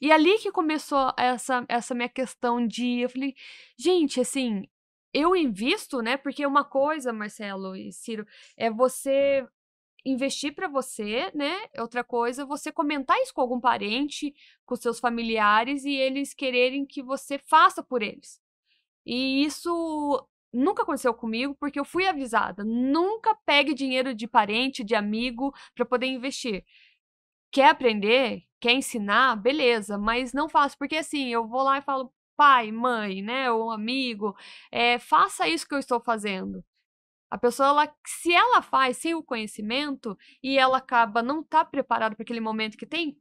E ali que começou essa, essa minha questão de. Eu falei, gente, assim, eu invisto, né? Porque uma coisa, Marcelo e Ciro, é você investir para você, né? Outra coisa, você comentar isso com algum parente, com seus familiares e eles quererem que você faça por eles. E isso nunca aconteceu comigo porque eu fui avisada. Nunca pegue dinheiro de parente, de amigo para poder investir. Quer aprender? quer ensinar, beleza, mas não faço, porque assim, eu vou lá e falo, pai, mãe, né, ou amigo, é, faça isso que eu estou fazendo. A pessoa, ela, se ela faz sem o conhecimento e ela acaba não tá preparada para aquele momento que tem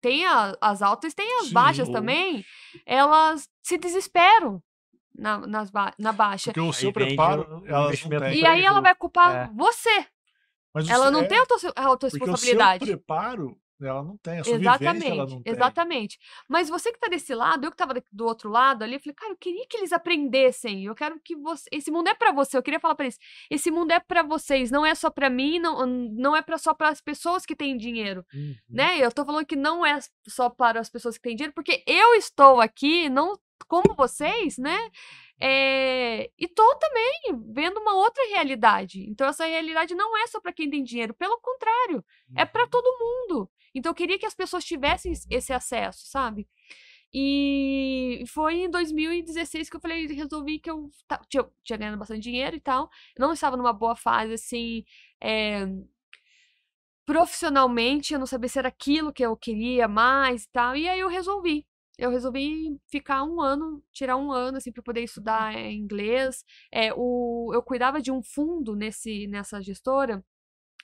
tem a, as altas, tem as Sim. baixas também, elas se desesperam na, nas ba na baixa. Porque o seu preparo, o, elas E aí ela vai culpar é. você. Mas ela não é... tem a autorresponsabilidade. Porque o seu preparo ela não tem, a sua exatamente, ela não tem. Exatamente. Mas você que está desse lado, eu que estava do outro lado ali, eu falei, cara, eu queria que eles aprendessem. Eu quero que você. Esse mundo é para você. Eu queria falar para eles: esse mundo é para vocês, não é só para mim, não, não é pra, só para as pessoas que têm dinheiro. Uhum. Né? Eu estou falando que não é só para as pessoas que têm dinheiro, porque eu estou aqui, não como vocês, né? É... E tô também vendo uma outra realidade. Então, essa realidade não é só para quem tem dinheiro, pelo contrário, é para uhum. todo mundo. Então, eu queria que as pessoas tivessem esse acesso, sabe? E foi em 2016 que eu falei, resolvi que eu tinha, tinha ganhado bastante dinheiro e tal. Não estava numa boa fase, assim, é, profissionalmente, eu não sabia se era aquilo que eu queria mais e tal. E aí eu resolvi eu resolvi ficar um ano, tirar um ano, assim, para poder hum. estudar eh, inglês. É, o, eu cuidava de um fundo nesse, nessa gestora,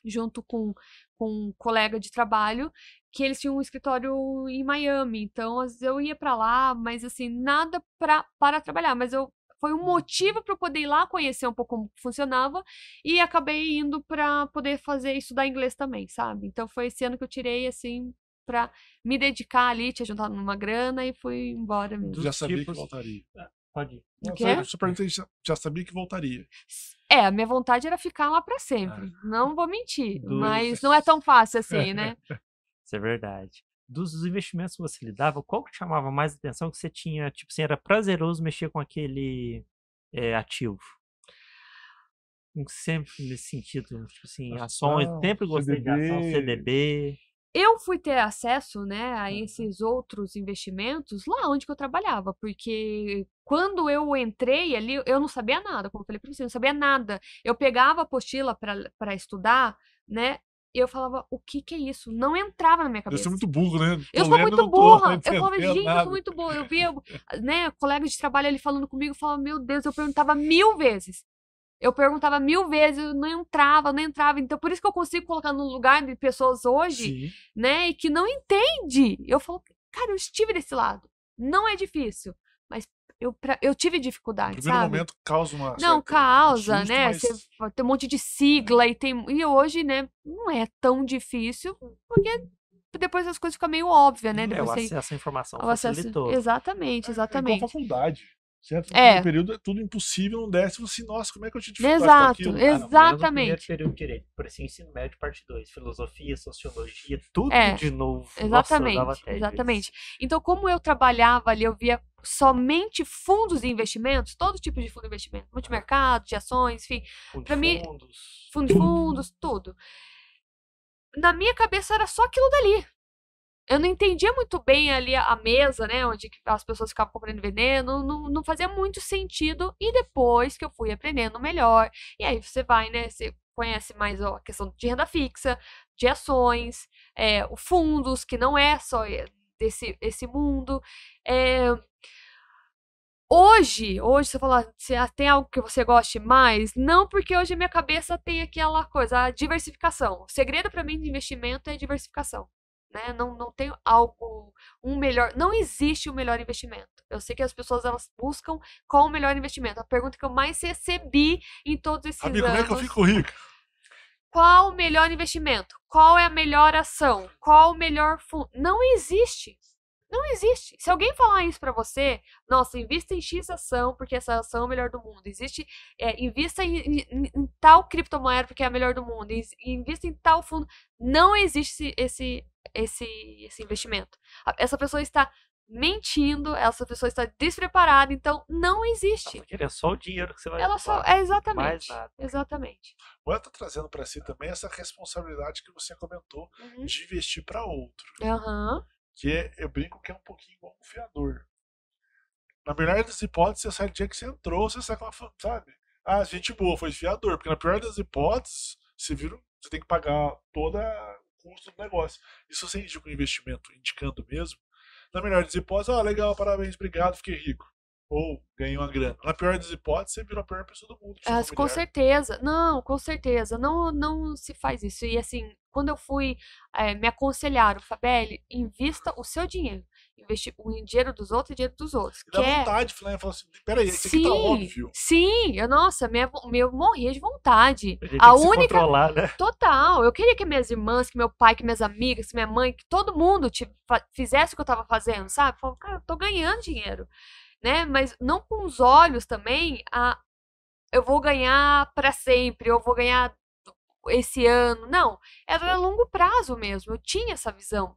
junto com, com um colega de trabalho, que eles tinham um escritório em Miami. Então, às vezes eu ia para lá, mas, assim, nada pra, para trabalhar. Mas eu foi um uhum. motivo para eu poder ir lá conhecer um pouco como funcionava e acabei indo para poder fazer estudar inglês também, sabe? Então foi esse ano que eu tirei assim para me dedicar ali, tinha juntado numa grana e fui embora mesmo. Tu já sabia tipos... que voltaria. É, pode ir. Não, você, já, já sabia que voltaria. É, a minha vontade era ficar lá para sempre. Ah. Não vou mentir, mas não é tão fácil assim, né? Isso é verdade. Dos investimentos que você lidava, qual que chamava mais atenção que você tinha, tipo assim, era prazeroso mexer com aquele é, ativo? sempre nesse sentido, tipo assim, ações, ah, sempre gostei CDB. de ação, CDB eu fui ter acesso, né, a uhum. esses outros investimentos lá onde eu trabalhava, porque quando eu entrei ali, eu não sabia nada, como eu falei para você, eu não sabia nada. Eu pegava a apostila para estudar, né, e eu falava, o que que é isso? Não entrava na minha cabeça. Eu sou muito burro, né? Tô é eu sou lendo, muito burra. eu falava, gente, nada. eu sou muito burra. Eu via, né, colega de trabalho ali falando comigo, eu falava, meu Deus, eu perguntava mil vezes. Eu perguntava mil vezes, eu não entrava, não entrava. Então, por isso que eu consigo colocar no lugar de pessoas hoje, Sim. né, e que não entende. Eu falo, cara, eu estive desse lado. Não é difícil, mas eu, pra, eu tive dificuldade, no primeiro sabe? momento causa uma... Não, causa, né? Mas... Você, tem um monte de sigla é. e tem... E hoje, né, não é tão difícil, porque depois as coisas ficam meio óbvias, né? Depois é, o acesso à informação facilitou. Acesso, exatamente, exatamente. É, com faculdade. Certo? É. No período é tudo impossível, não desce, você, assim, nossa, como é que eu te dificulto Exato, aquilo? exatamente. Ah, não, período direito, por assim ensino médio, parte 2, filosofia, sociologia, tudo é, de novo. Exatamente, nossa, exatamente. Então, como eu trabalhava ali, eu via somente fundos de investimentos, todo tipo de fundo de investimento, multimercado, de ações, enfim. Fundo pra mim, fundos. Fundo de fundos, tudo. Na minha cabeça era só aquilo dali eu não entendia muito bem ali a mesa, né? Onde as pessoas ficavam comprando veneno. Não, não fazia muito sentido. E depois que eu fui aprendendo melhor. E aí você vai, né? Você conhece mais ó, a questão de renda fixa, de ações, é, fundos, que não é só desse esse mundo. É... Hoje, hoje, se eu falar, se ah, tem algo que você goste mais, não porque hoje a minha cabeça tem aquela coisa, a diversificação. O segredo para mim de investimento é diversificação. Né? Não, não tem algo, um melhor, não existe o um melhor investimento. Eu sei que as pessoas elas buscam qual o melhor investimento. A pergunta que eu mais recebi em todos esses Amigo, anos. Amigo, como é que eu fico rico? Qual o melhor investimento? Qual é a melhor ação? Qual o melhor fundo? Não existe. Não existe. Se alguém falar isso para você, nossa, invista em X ação porque essa ação é a melhor do mundo. Existe, é, invista em, em, em, tal criptomoeda porque é a melhor do mundo. Invista em tal fundo. Não existe esse, esse, esse investimento. Essa pessoa está mentindo, essa pessoa está despreparada, então não existe. É só o dinheiro que você vai Ela só é exatamente. Exatamente. O está trazendo para si também essa responsabilidade que você comentou uhum. de investir para outro. Uhum. Que é, eu brinco que é um pouquinho igual um fiador. Na melhor das hipóteses, você sai do dia que você entrou, você sai com uma. Sabe? Ah, gente boa, foi fiador. Porque na pior das hipóteses, você vira. Você tem que pagar todo o custo do negócio. E se você indica um investimento indicando mesmo, na melhor das hipóteses, ah, legal, parabéns, obrigado, fiquei rico ou ganhou uma grana. Na pior das hipóteses, você virou a pior pessoa do mundo. com certeza. Não, com certeza. Não, não se faz isso. E assim, quando eu fui é, me aconselhar, o Fabelli, invista o seu dinheiro. Investir o dinheiro dos outros e o dinheiro dos outros. E dá é... vontade, Flávia, falar assim, peraí, sim, isso aqui tá óbvio. Sim, eu, nossa, eu morria de vontade. A, a única. Né? Total. Eu queria que minhas irmãs, que meu pai, que minhas amigas, que minha mãe, que todo mundo tipo, fizesse o que eu tava fazendo, sabe? falou cara, eu tô ganhando dinheiro né? Mas não com os olhos também a eu vou ganhar para sempre, eu vou ganhar esse ano. Não, era a longo prazo mesmo. Eu tinha essa visão.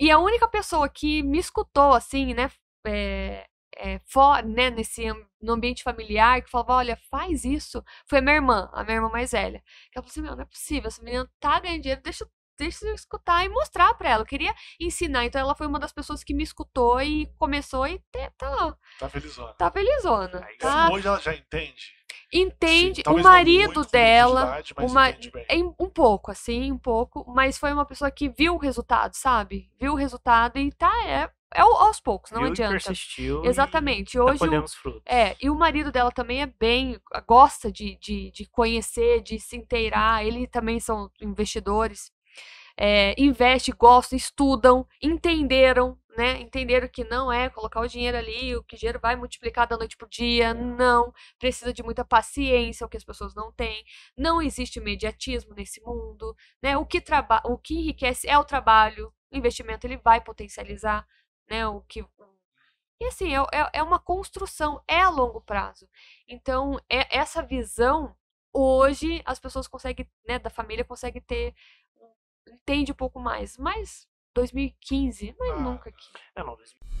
E a única pessoa que me escutou assim, né, é, é, fora, né, nesse no ambiente familiar, que falava, olha, faz isso, foi minha irmã, a minha irmã mais velha. Ela falou assim, meu, não é possível, essa menina tá ganhando dinheiro, deixa deixa eu escutar e mostrar para ela. Eu queria ensinar. Então ela foi uma das pessoas que me escutou e começou e tá Tá felizona. Tá felizona. É tá... Hoje ela já entende? Entende. Sim, o marido dela. Uma... Um pouco, assim, um pouco. Mas foi uma pessoa que viu o resultado, sabe? Viu o resultado e tá, é, é aos poucos, não Viu adianta. Persistiu Exatamente. E tá Hoje tá os frutos. É, e o marido dela também é bem, gosta de, de, de, conhecer, de se inteirar. Ele também são investidores é, investe, gostam, estudam, entenderam, né? Entenderam que não é colocar o dinheiro ali, o que dinheiro vai multiplicar da noite pro dia, não. Precisa de muita paciência, é o que as pessoas não têm. Não existe imediatismo nesse mundo, né? O que, traba o que enriquece é o trabalho, o investimento ele vai potencializar, né? O que e assim, é, é, é uma construção, é a longo prazo. Então, é essa visão hoje as pessoas conseguem, né, da família consegue ter entende um pouco mais. Mas 2015, mas ah. nunca aqui. É, não, 2015.